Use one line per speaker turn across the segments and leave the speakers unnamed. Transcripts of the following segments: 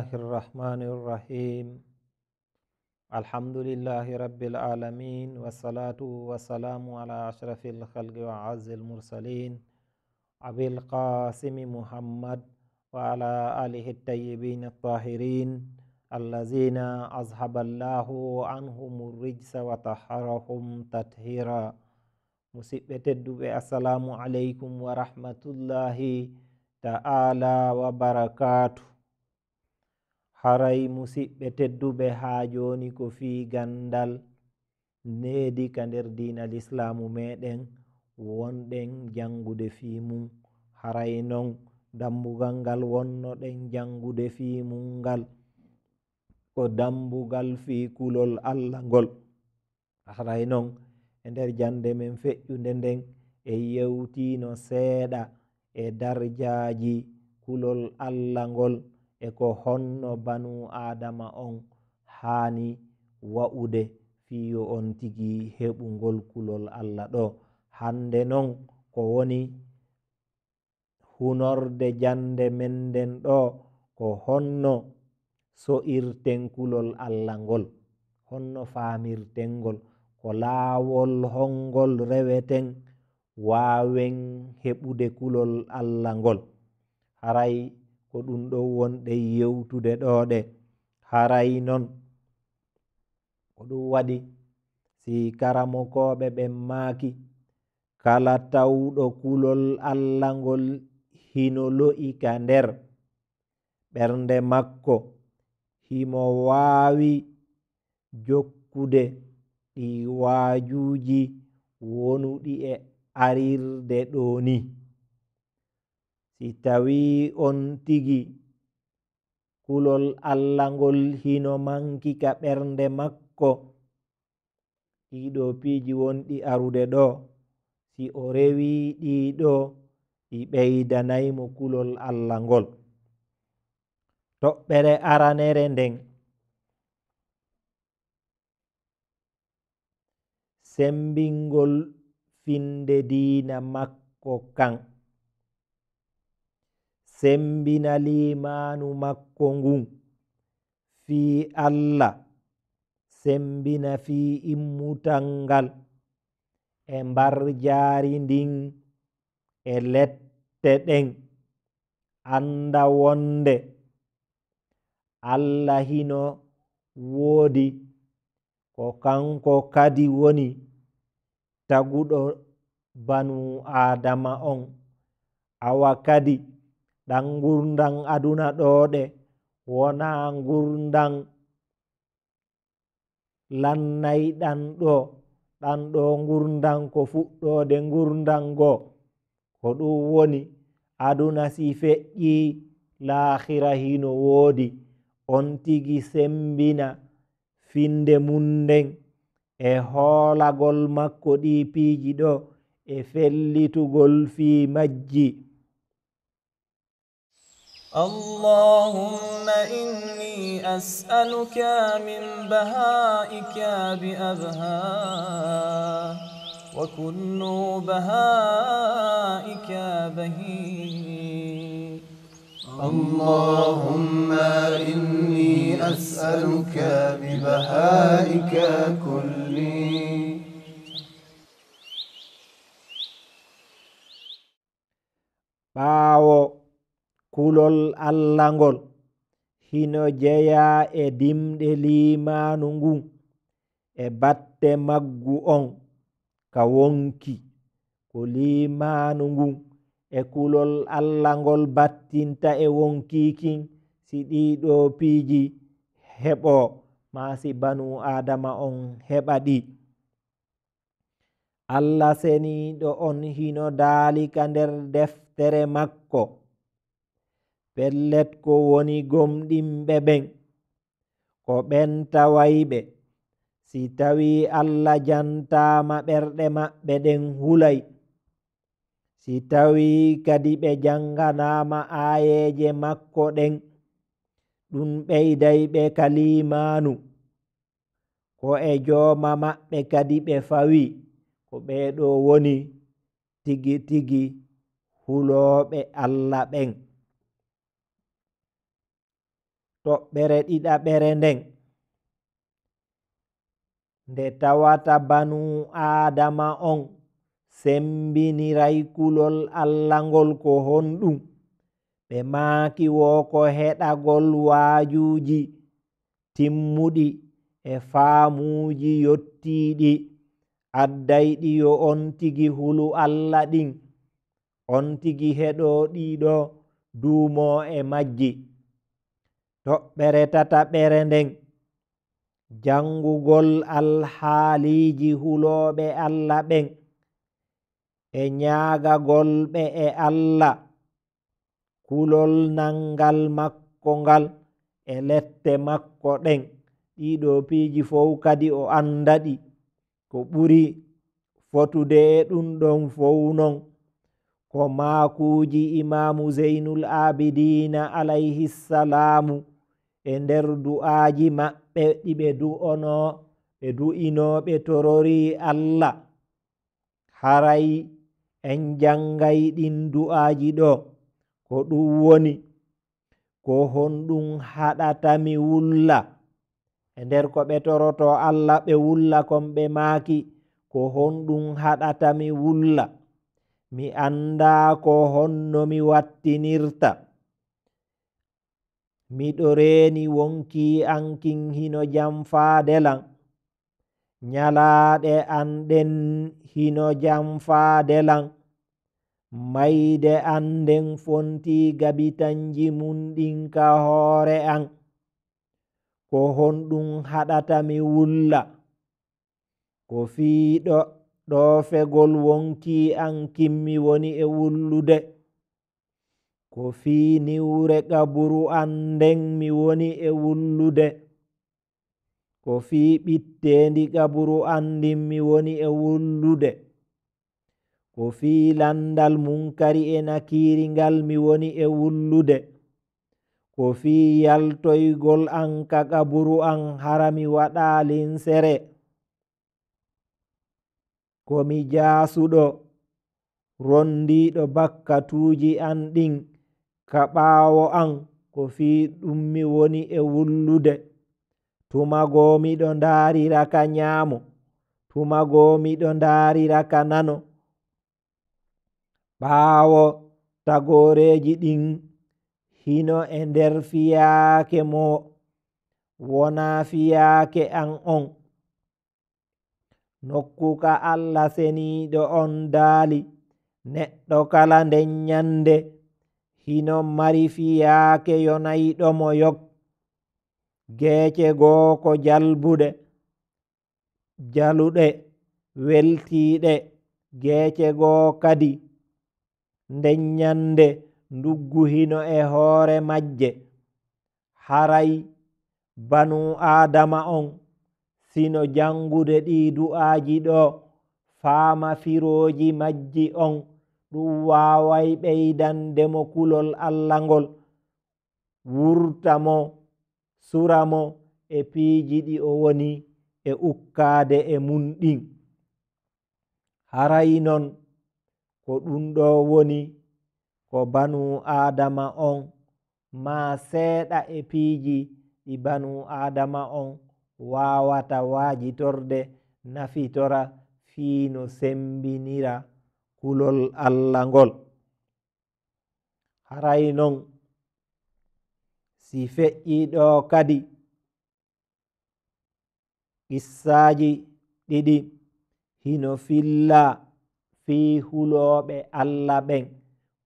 الله الرحمن الرحيم الحمد لله رب العالمين والصلاة والسلام على أشرف الخلق وعز المرسلين أبي القاسم محمد وعلى آله الطيبين الطاهرين الذين أذهب الله عنهم الرجس وطهرهم تطهيرا مسبة الدبي السلام عليكم ورحمة الله تعالى وبركاته haray musiɓɓe tedduɓe haa jooni ko fii ganndal needi ka nder diinal islaamu meeɗen wonɗen janngude fii mum haray non dambugal ngal wonnoɗen janngude fii mum ngal ko dambugal fii kulol allah ngol haray non e nder jannde men feƴƴunde nden e yewtiino seeɗa e darjaaji kulol allah ngol e ko honno banu adama on hani wa'ude fiyo on tigi heɓugol kulol allah ɗo hande non ko woni hunorde jande menden ɗo ko honno so'irten kulol allah ngol honno famirten gol ko lawol hongol reweten wawen heɓude kulol allah ngol haray ko ɗum ɗo wonɗe yewtude ɗoɗe haray non ko ɗum waɗi si karamokoɓe ɓen maaki kala tawɗo kulol allahngol hino lo'ika nder ɓernde makko himo waawi jokkude ɗi waajuuji wonuɗi e arirde ɗo ni si tawi on tigi kulol allahgol hino mankika ɓernde makko ɗiɗo piiji wonɗi arude ɗo si o rewi ɗiɗo ɗi ɓeydanaymo kulol allahngol toɓɓere aranere nden sembingol finde diina makko kan sembina limanu makko ngun fi allah sembina fi immutangal e mbar jaari ndin e lette ɗen anda wonde allah hino woodi ko kanko kadi woni taguɗo banu adama on awa kadi ɗan ngurdan aduna ɗoɗe wona ngurdan lannayi ɗan ɗo ɗan ɗo ngurdan ko fuɗɗode ngurdan go ko ɗum woni aduna si feƴƴi laahira hino woodi on tigi sembina finde munden e hoolagol makko ɗi piiji ɗo e fellitugol fii majji اللهم إني أسألك من بهائك بأبهاء وكل بهائك بهيء اللهم إني أسألك ببهائك كلي باو kulol allahngol hino jeya e dimɗe limanu ngu e batte maggu on ka wonki ko limanu ngu e kulol allahngol battinta e wonkikin si ɗiɗo piiji heɓo masi banu adama on heɓa ɗi allah seniɗo on hino daalika nder deftere makko pellet ko woni gomɗimɓe ɓen ko ɓen tawayɓe si tawi allah jantama ɓerɗe maɓɓe ɗen hulay si tawi kadi ɓe janganama ayeje makko ɗen ɗum ɓeyday ɓe kalimanu ko e joma maɓɓe kadi ɓe fawi ko ɓeɗo woni tigi tigi huloɓe allah ɓen toɓɓere ɗiɗaɓere nden nde tawata banu adama on sembiniraykulol allahngol ko honɗum ɓe maaki wo ko heɗagol waajuuji timmuɗi e faamuuji yottiiɗi addayɗi yo on tigi hulu allah ɗin on tigi heɗo ɗiɗo duumo e majji toɓɓere tataɓɓere nden janngugol alhaaliiji hulooɓe allah ɓen e nyaagagol ɓe e allah kulol nanngal makko ngal e lette makko ɗen ɗiɗo piiji fow kadi o annda ɗi ko ɓuri fotude e ɗum ɗon fow non ko maakuuji imaamu zeynul aabidina alayhi ssalaamu e nder du'aji maɓɓe ɗi ɓe du'ono ɓe du'inoɓe torori allah haray en jangay ɗin du'aji ɗo ko ɗum woni ko honɗum haɗatami wulla e nder ko ɓe toroto allah ɓe wulla kon ɓe maaki ko honɗum haɗatami wulla mi annda ko honno mi wattinirta miɗo reeni wonki an kinhino jam faadelan nyalaaɗe an ɗen hino jam faadelan mayde an nden fonti gabitanji mum ɗin ka hoore an ko honɗum haɗata mi wulla ko fiiɗo ɗo fegol wonki an kimmi woni e wullude ko fi niwre gaburu an nden mi woni e wullude ko fi ɓittendi gaburu andin mi woni e wullude ko fi landal munkari e nakiri ngal mi woni e wullude ko fi yaltoygol an ka gaburu an hara mi waɗa linsere komi jaasuɗo rondiɗo bakkatuji an ɗin ka ɓaawo an ko fii ɗum mi woni e wullude tumagoo miɗo ndaarira ka nyaamo tumagoo miɗo ndaarira ka nano ɓaawo tagooreeji ɗin hino e nder fiyaake moo wonaa fiyaake an on nokku ka allah seniiɗo on daali neɗɗo kala nden nyannde hino mari fiyaake yonayiɗo mo yok geece goo ko jalbuɗe jaluɗe weltiiɗe geece goo kadi ndeññande nduggu hino e hoore majje haray banu aadama on sino janngude ɗii du'aaji ɗo faama firooji majji on ɗum waaway ɓeydande mo kulol allahngol wurta mo sura mo e piiji ɗi o woni e ukkaade e mum ɗin haray non ko ɗum ɗo woni ko banu aadama on maa seeɗa e piiji ɗi banu aadama on waawata waajitorde nafitora fiino sembinira hulol allah ngol haray non si feƴƴiɗo kadi qissaji ɗiɗi hino filla fi huloɓe allah ɓen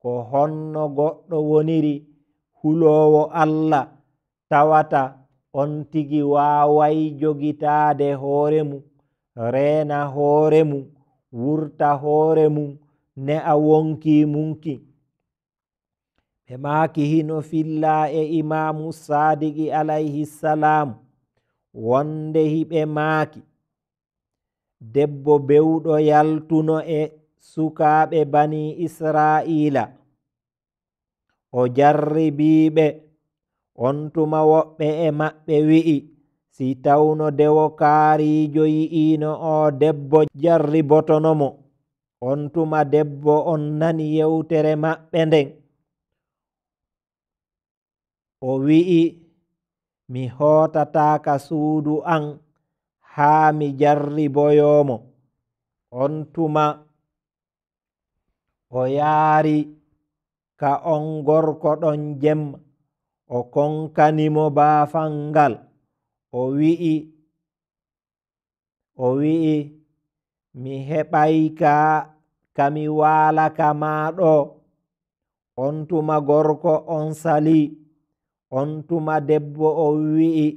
ko honno goɗɗo woniri hulowo allah tawata on tigi waway jogitade hooremu rena hooremu wurta hooremum ne a wonki munki ɓe maaki hino filla e imamu sadiki alayhi salam wonde hiɓe maaki debbo bewɗo yaltuno e sukaɓe bani israila o jarribiɓe on tuma woɓɓe e maɓɓe wi'i si tawno dewo kaarijo yi'ino o debbo jarribotonomo on tuma debbo on nani yewtere maɓɓe nden o wi'i mi hootataaka suudu an haa mi jarriboyoomo on tuma o yaari ka on gorko ɗon jem o konkanimo baafal ngal o wi'i o wi'i mi heɓay kaa kami waalaka maaɗo on tuma gorko on sali on tuma debbo on wi'i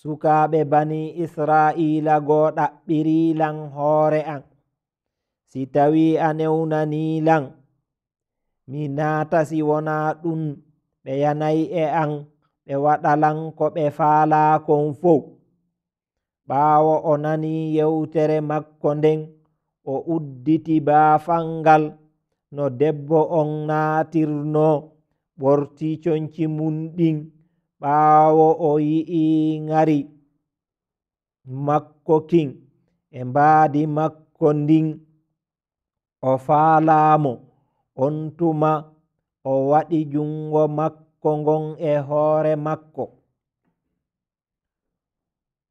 sukaaɓe bani israa'iila goo ɗaɓɓirilan hoore an si tawi a newnanilan mi naatasi wona ɗum ɓe yanayi e an ɓe waɗalan ko ɓe faalaakon fow ɓaawo o nani yewtere makko nden o udditi baafalngal no debbo on naatirno ɓorti conci mum ɗin ɓaawo o yi'i ŋari makko kin e mbaadi makko ndin o faalaamo on tuma o waɗi junngo makko ngon e hoore makko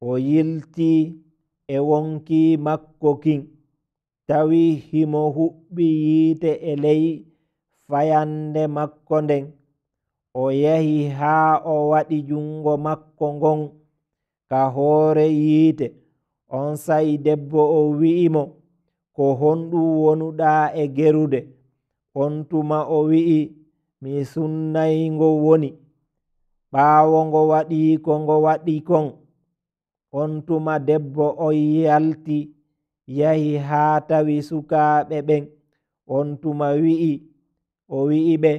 o yilti e wonki makko kin tawi himo huɓɓi yiite e ley fayande makko nden o yahi haa o waɗi junngo makko ngon ka hoore yiite on sa'i debbo o wi'imo ko honɗum wonuɗaa e gerude on tuma o wi'i mi sunnayngo woni ɓaawo ngo waɗi ko ngo waɗi kon on tuma debbo on yalti yahi haa tawi sukaaɓe ɓen on tuma wi'i o wi'i ɓe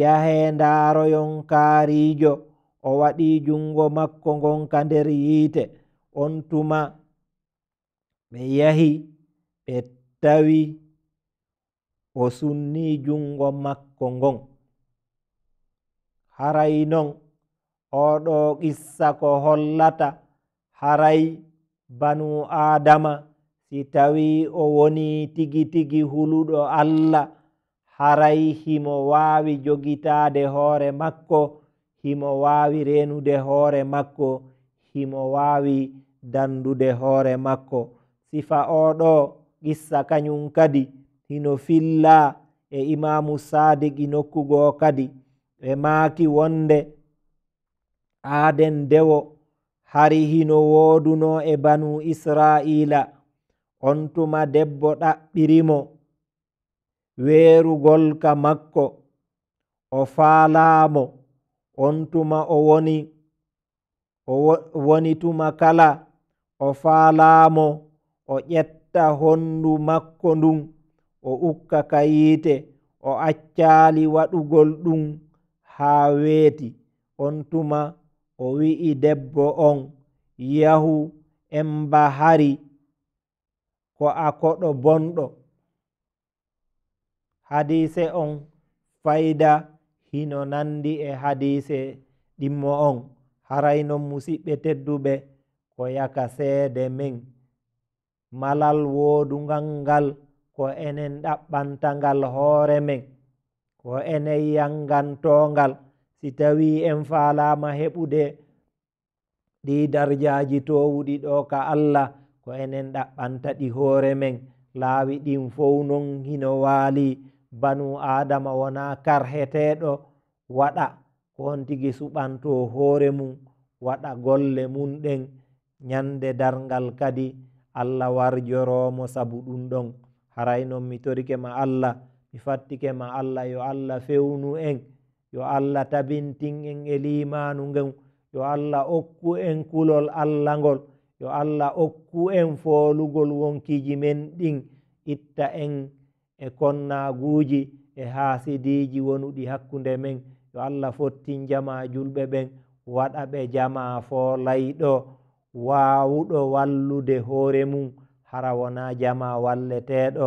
yahee ndaaroyon kaariijo o waɗii junngo makko ngon ka nder yiite on tuma ɓe yahi ɓe tawi o sunnii junngo makko ngon haray non oɗoo ƙissa ko hollata haray banu aadama si tawi o woni tigi tigi huluɗo allah haray himo wawi jogitade hoore makko himo wawi renude hoore makko himo wawi dandude hoore makko sifa oɗo qissa kañum kadi hino filla e imamu sadiki e nokkugo kadi ɓe maaki wonde aden dewo hari hino wooduno e banu israila on tuma debbo ɗaɓɓirimo weerugolka makko o faalaamo on tuma o woni o woni tuma kala o faalaamo o ƴetta honndu makko ndun o ukka kayiite o accaali waɗugol ɗum haa weeti on tuma o wi'i debbo on yahu emba hari ko akoɗo bonɗo hadise on fayda hino nandi e hadise ɗimmo on harayno musiɓɓe tedduɓe ko yaka seede min malal woodungal ngal ko enen ɗaɓɓantangal hoore min ko enen yangantongal si tawi en faalama heɓude ɗi darjaji towuɗi ɗo ka allah ko enen ɗaɓɓanta ɗi hoore men laawi ɗin fow non hino waali banu adama wona karheteɗo waɗa kon tigi suɓanto hoore mum waɗa golle mum ɗen nyande dargal kadi allah warjoromo sabu ɗum ɗon haraynon mi torike ma allah mi fattike ma allah yo allah fewnu en yo allah tabintin en e limanu ngen yo allah okku en kulol allah ngol yo allah okku en foolugol wonkiji men ɗin itta en e konnaguji e haasidiji wonuɗi hakkunde men yo allah fottin jama julɓe ɓen waɗa ɓe jama foolayɗo waawuɗo wallude hoore mum hara wona jama walleteɗo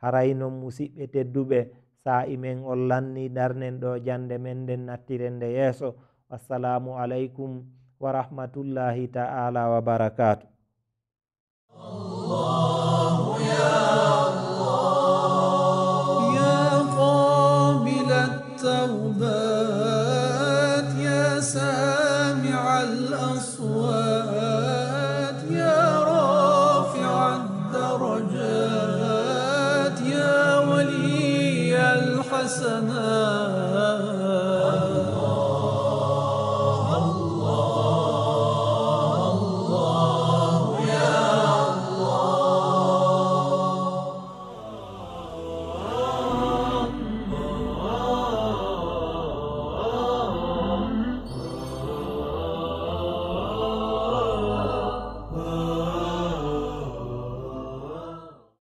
harayno musiɓɓe tedduɓe sa'i men on lanni darnen ɗo jande men nden nattirende yeeso wassalamu alaykum ورحمة الله تعالى وبركاته الله يا الله يا قابل التوبات يا سامع الأصوات يا رافع الدرجات يا ولي الحسنات